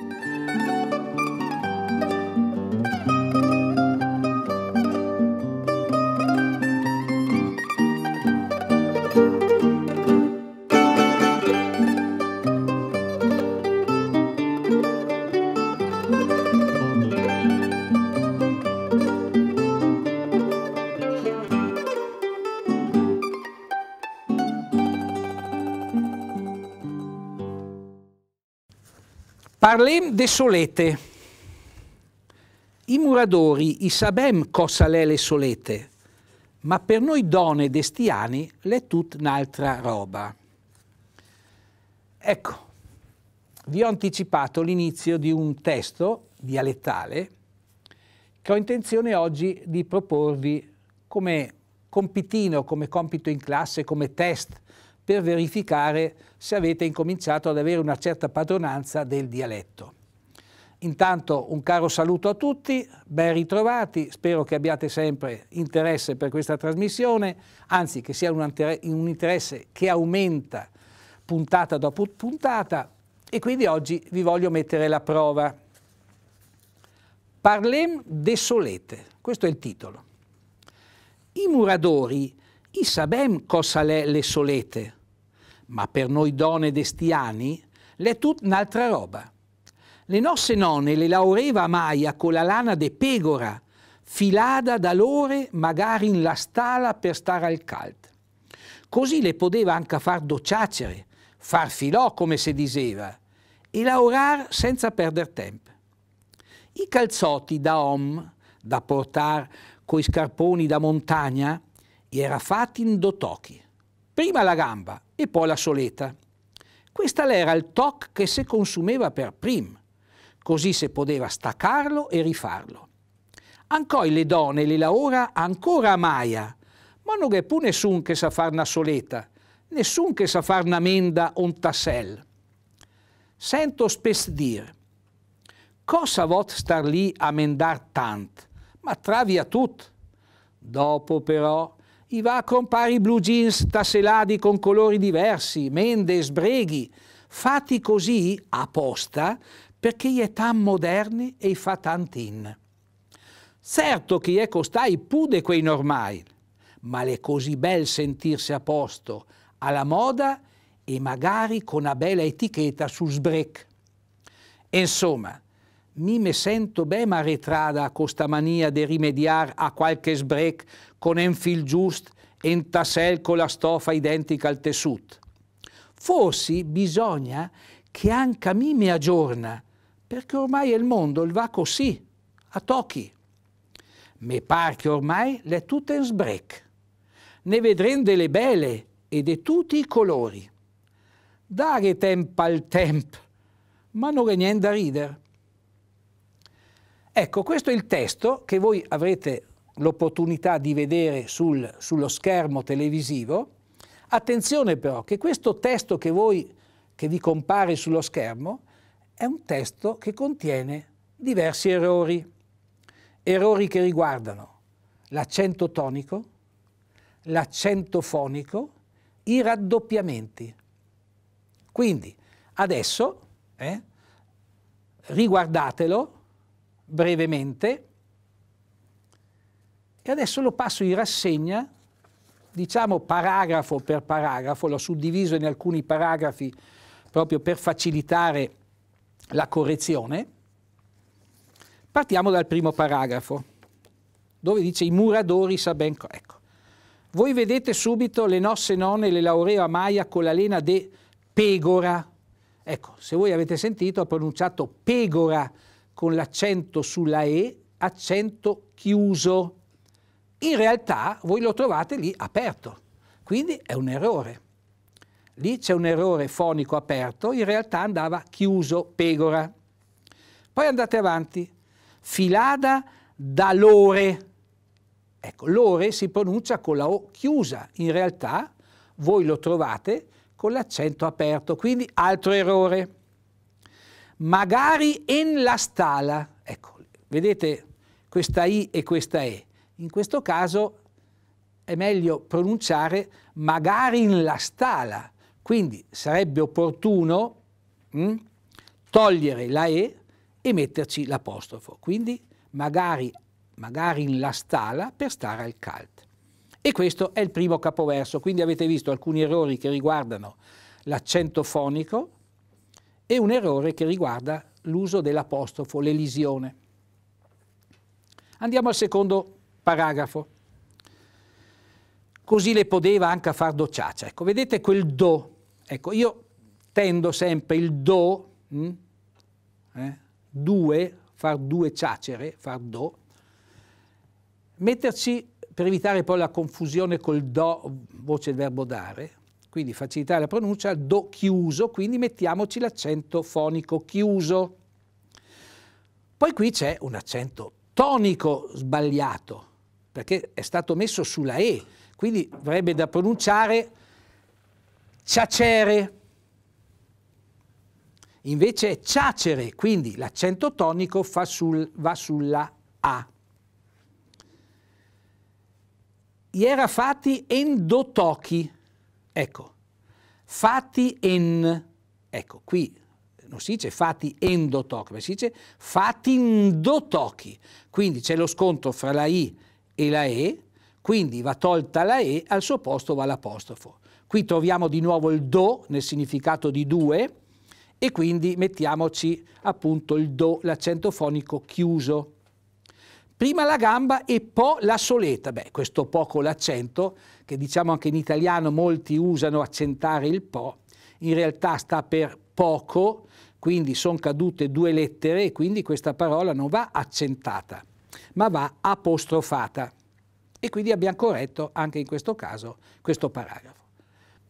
Música Parlem de solete. I muratori i sabem cosa l'è le solete, ma per noi donne destiani l'è tut un'altra roba. Ecco, vi ho anticipato l'inizio di un testo dialettale che ho intenzione oggi di proporvi come compitino, come compito in classe, come test per verificare se avete incominciato ad avere una certa padronanza del dialetto. Intanto un caro saluto a tutti, ben ritrovati, spero che abbiate sempre interesse per questa trasmissione, anzi che sia un interesse che aumenta puntata dopo puntata e quindi oggi vi voglio mettere la prova. Parlem de solete, questo è il titolo. I muradori, i sabem cosa le solete, ma per noi donne d'estiani l'è tutta un'altra roba. Le nostre nonne le laureva maia con la lana de pegora, filata da lore magari in la stala per stare al caldo. Così le poteva anche far docciacere, far filò come si diceva, e laurar senza perdere tempo. I calzotti da om, da portar coi scarponi da montagna, era fatti in dotochi. Prima la gamba e poi la soleta. Questa era il toc che si consumeva per prim, così si poteva staccarlo e rifarlo. Ancora le donne le laura ancora a maia, ma non è più nessun che sa far una soleta, nessun che sa far una menda o un tassel. Sento spess dir, cosa vot star lì a mendar tant, ma travi a tut. Dopo però i va a comprare i blue jeans tasselati con colori diversi, mende, sbreghi, fatti così apposta perché gli è tan moderni e fa tantin. Certo che gli è costai pude quei normali, ma è così bel sentirsi a posto, alla moda e magari con una bella etichetta sul sbrec. Insomma, mi me sento ben arretrada con sta mania di rimediare a qualche sbrec con un fil giust e un tassel con la stoffa identica al tessuto. Forse bisogna che anche a me mi aggiorna, perché ormai il mondo il va così, a tocchi. Me par che ormai le tutte in sbrec. Ne vedremo delle belle e di tutti i colori. Dare tempo al tempo, ma non è niente da ridere. Ecco, questo è il testo che voi avrete l'opportunità di vedere sul, sullo schermo televisivo. Attenzione però che questo testo che, voi, che vi compare sullo schermo è un testo che contiene diversi errori. Errori che riguardano l'accento tonico, l'accento fonico, i raddoppiamenti. Quindi adesso eh, riguardatelo brevemente e adesso lo passo in rassegna, diciamo paragrafo per paragrafo, l'ho suddiviso in alcuni paragrafi proprio per facilitare la correzione. Partiamo dal primo paragrafo, dove dice i muradori sa ben... Ecco. Voi vedete subito le nostre nonne, le laurea Maia con la lena de pegora. Ecco, se voi avete sentito, ha pronunciato pegora con l'accento sulla E, accento chiuso. In realtà voi lo trovate lì aperto, quindi è un errore. Lì c'è un errore fonico aperto, in realtà andava chiuso pegora. Poi andate avanti. Filada da lore. Ecco, l'ore si pronuncia con la O chiusa, in realtà voi lo trovate con l'accento aperto, quindi altro errore magari en la stala. Ecco, vedete questa I e questa E. In questo caso è meglio pronunciare magari in la stala. Quindi sarebbe opportuno mh, hm, togliere la E e metterci l'apostrofo. Quindi magari, magari in la stala per stare al calt. E questo è il primo capoverso. Quindi avete visto alcuni errori che riguardano l'accento fonico, e un errore che riguarda l'uso dell'apostrofo, l'elisione. Andiamo al secondo paragrafo. Così le poteva anche far docciaccia. Ecco, vedete quel do. Ecco, io tendo sempre il do, mh, hm, eh, due, far due ciacere, far do, metterci, per evitare poi la confusione col do, voce del verbo dare, quindi facilitare la pronuncia, do chiuso, quindi mettiamoci l'accento fonico chiuso. Poi qui c'è un accento tonico sbagliato, perché è stato messo sulla E, quindi avrebbe da pronunciare ciacere. Invece è ciacere, quindi l'accento tonico sul, va sulla A. Iera fatti endotochi Ecco, fatti en, ecco, qui non si dice fatti endotochi, ma si dice fatti endotochi. Quindi c'è lo scontro fra la I e la E, quindi va tolta la E, al suo posto va l'apostrofo. Qui troviamo di nuovo il do nel significato di due e quindi mettiamoci appunto il do, l'accento fonico chiuso. Prima la gamba e poi la soleta. Beh, questo poco l'accento che diciamo anche in italiano molti usano accentare il po, in realtà sta per poco, quindi sono cadute due lettere e quindi questa parola non va accentata, ma va apostrofata. E quindi abbiamo corretto anche in questo caso questo paragrafo.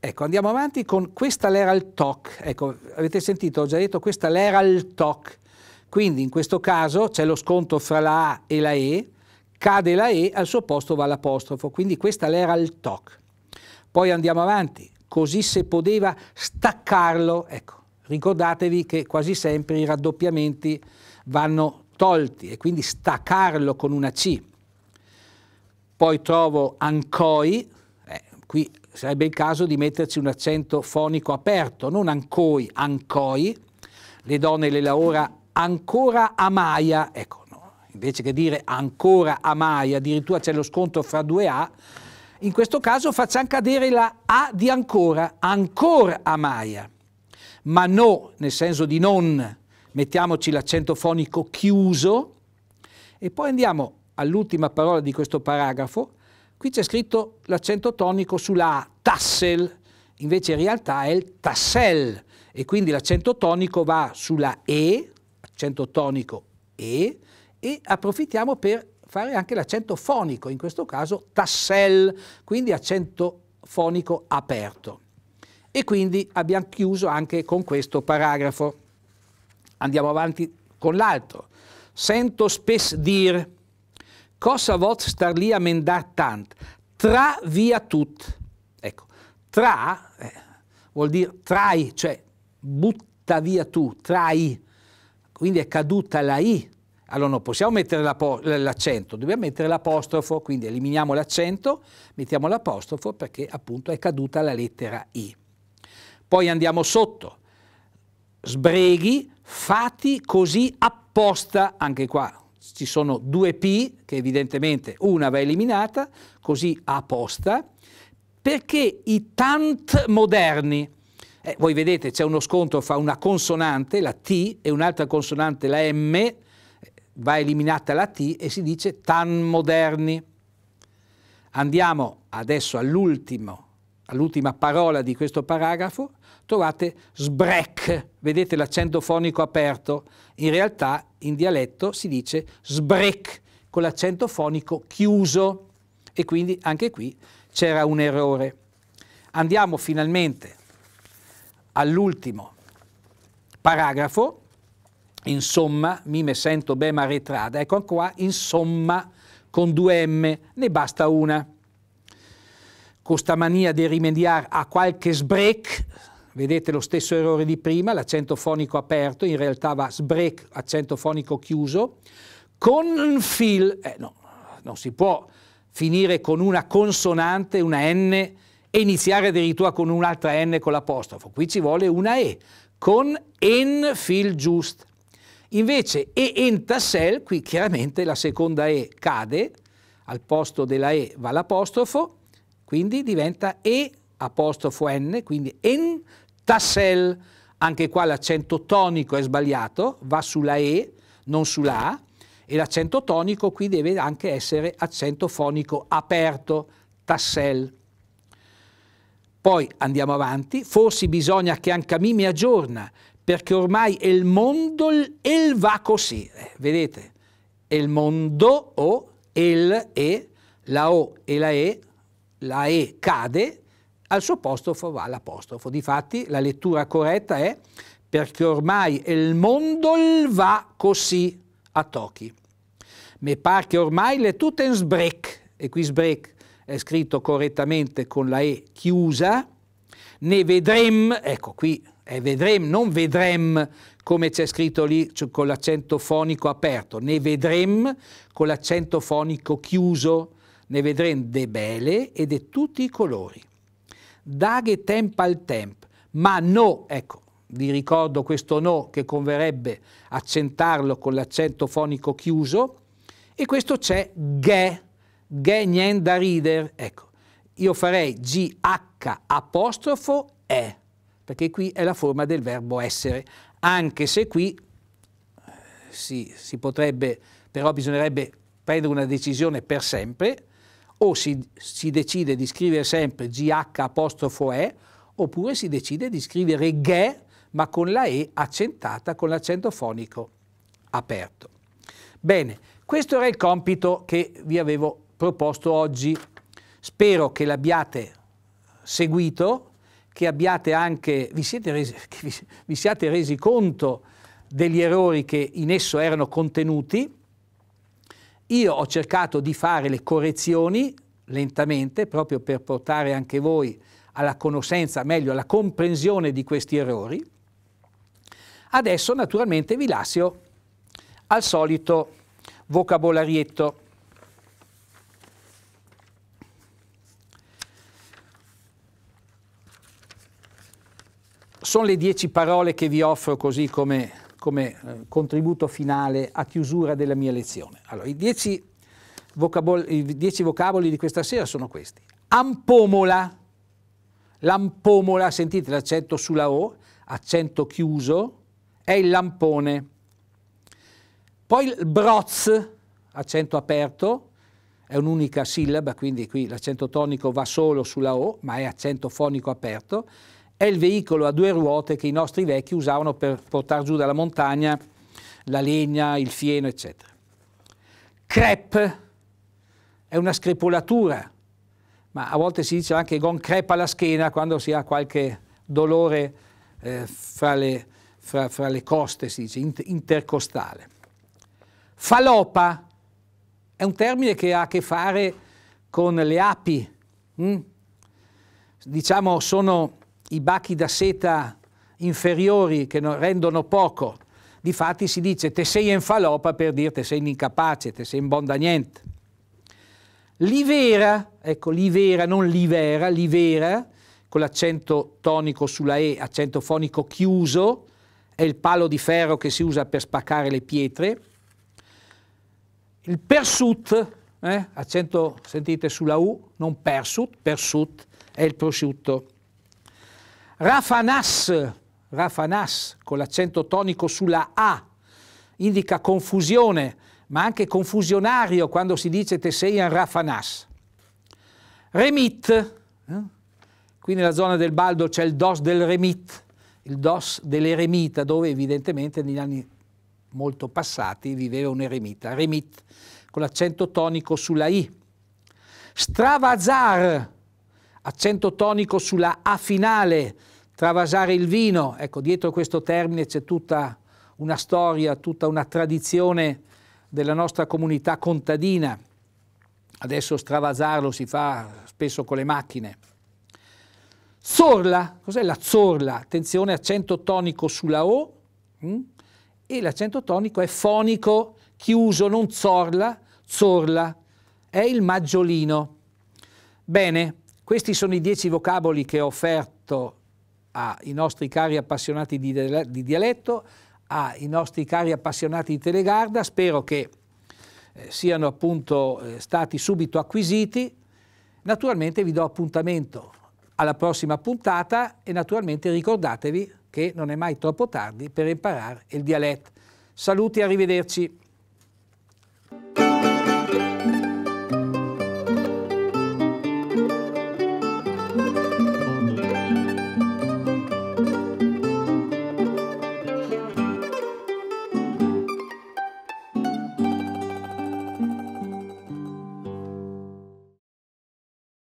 Ecco, andiamo avanti con questa l'era al toc. Ecco, avete sentito, ho già detto questa l'era al toc. Quindi in questo caso c'è lo sconto fra la A e la E, cade la E, al suo posto va l'apostrofo, quindi questa era il TOC. Poi andiamo avanti, così se poteva staccarlo, ecco, ricordatevi che quasi sempre i raddoppiamenti vanno tolti e quindi staccarlo con una C. Poi trovo ancoi, eh, qui sarebbe il caso di metterci un accento fonico aperto, non ancoi, ancoi, le donne le laura ancora amaia, ecco, invece che dire ancora a mai, addirittura c'è lo scontro fra due A, in questo caso facciamo cadere la A di ancora, ancora a mai. Ma no, nel senso di non, mettiamoci l'accento fonico chiuso e poi andiamo all'ultima parola di questo paragrafo. Qui c'è scritto l'accento tonico sulla A, tassel, invece in realtà è il tassel e quindi l'accento tonico va sulla E, accento tonico E, e approfittiamo per fare anche l'accento fonico, in questo caso tassel, quindi accento fonico aperto. E quindi abbiamo chiuso anche con questo paragrafo. Andiamo avanti con l'altro. Sento spes dir, cosa vot star lì a mendar tant, tra via tut. Ecco, tra eh, vuol dire trai, cioè butta via tu, trai, quindi è caduta la i allora non possiamo mettere l'accento, dobbiamo mettere l'apostrofo, quindi eliminiamo l'accento, mettiamo l'apostrofo perché appunto è caduta la lettera I. Poi andiamo sotto, sbreghi fati così apposta, anche qua ci sono due P che evidentemente una va eliminata, così apposta, perché i tant moderni, eh, voi vedete c'è uno scontro fra una consonante, la T, e un'altra consonante, la M, va eliminata la T e si dice tan moderni. Andiamo adesso all'ultimo, all'ultima parola di questo paragrafo, trovate sbrec, vedete l'accento fonico aperto, in realtà in dialetto si dice sbrec con l'accento fonico chiuso e quindi anche qui c'era un errore. Andiamo finalmente all'ultimo paragrafo insomma, mi me sento ben arretrada, ecco qua, insomma, con due M, ne basta una. Costa mania di rimediare a qualche sbreak, vedete lo stesso errore di prima, l'accento fonico aperto, in realtà va sbreak, accento fonico chiuso, con fil, eh, no, non si può finire con una consonante, una N, e iniziare addirittura con un'altra N con l'apostrofo, qui ci vuole una E, con en fil giust, Invece E entasel, qui chiaramente la seconda E cade, al posto della E va l'apostrofo, quindi diventa E apostrofo N, quindi entasel. Anche qua l'accento tonico è sbagliato, va sulla E, non sulla A, e l'accento tonico qui deve anche essere accento fonico aperto, tassel. Poi andiamo avanti, forse bisogna che anche a me mi aggiorna, perché ormai il mondo il va così, eh, vedete, il mondo o il e, la o e la e, la e cade, al suo posto va l'apostrofo. Difatti la lettura corretta è perché ormai il mondo il va così a tocchi. Mi pare che ormai le tutte sbrec, e qui sbrec è scritto correttamente con la E chiusa, ne vedremo, ecco qui eh, vedrem, non vedrem come c'è scritto lì con l'accento fonico aperto, ne vedrem con l'accento fonico chiuso, ne vedrem de belle e de tutti i colori. Daghe temp al temp, ma no, ecco, vi ricordo questo no che converrebbe accentarlo con l'accento fonico chiuso, e questo c'è ghe, ghe niente da ridere, ecco, io farei GH apostrofo E perché qui è la forma del verbo essere, anche se qui eh, si, si potrebbe, però bisognerebbe prendere una decisione per sempre, o si, si decide di scrivere sempre GH apostrofo E, oppure si decide di scrivere GHE, ma con la E accentata con l'accento fonico aperto. Bene, questo era il compito che vi avevo proposto oggi. Spero che l'abbiate seguito, che, anche, vi, resi, che vi, vi siate resi conto degli errori che in esso erano contenuti. Io ho cercato di fare le correzioni lentamente, proprio per portare anche voi alla conoscenza, meglio alla comprensione di questi errori. Adesso naturalmente vi lascio al solito vocabolarietto. Sono le dieci parole che vi offro così come, come eh, contributo finale a chiusura della mia lezione. Allora, i dieci, i dieci vocaboli di questa sera sono questi. Ampomola, l'ampomola, sentite l'accento sulla O, accento chiuso, è il lampone. Poi il broz, accento aperto, è un'unica sillaba, quindi qui l'accento tonico va solo sulla O, ma è accento fonico aperto è il veicolo a due ruote che i nostri vecchi usavano per portare giù dalla montagna la legna, il fieno, eccetera. Crepe è una screpolatura, ma a volte si dice anche gon crepa alla schiena quando si ha qualche dolore eh, fra, le, fra, fra, le, coste, si dice, intercostale. Falopa è un termine che ha a che fare con le api, mm? diciamo sono i bachi da seta inferiori che rendono poco. Difatti si dice te sei in falopa per dire te sei incapace, te sei in bonda niente. Livera, ecco livera, non livera, livera, con l'accento tonico sulla E, accento fonico chiuso, è il palo di ferro che si usa per spaccare le pietre. Il persut, eh, accento sentite sulla U, non persut, persut è il prosciutto Rafanas, Rafanas con l'accento tonico sulla A, indica confusione, ma anche confusionario quando si dice te sei un Rafanas. Remit, eh? qui nella zona del Baldo c'è il dos del Remit, il dos dell'eremita, dove evidentemente negli anni molto passati viveva un eremita. Remit, con l'accento tonico sulla I. Stravazar, accento tonico sulla A finale, travasare il vino. Ecco, dietro questo termine c'è tutta una storia, tutta una tradizione della nostra comunità contadina. Adesso stravasarlo si fa spesso con le macchine. Zorla, cos'è la zorla? Attenzione, accento tonico sulla O mh? Mm? e l'accento tonico è fonico, chiuso, non zorla, zorla, è il maggiolino. Bene, questi sono i dieci vocaboli che ho offerto ai nostri cari appassionati di, dialetto, ai nostri cari appassionati di Telegarda, spero che eh, siano appunto eh, stati subito acquisiti. Naturalmente vi do appuntamento alla prossima puntata e naturalmente ricordatevi che non è mai troppo tardi per imparare il dialetto. Saluti, arrivederci.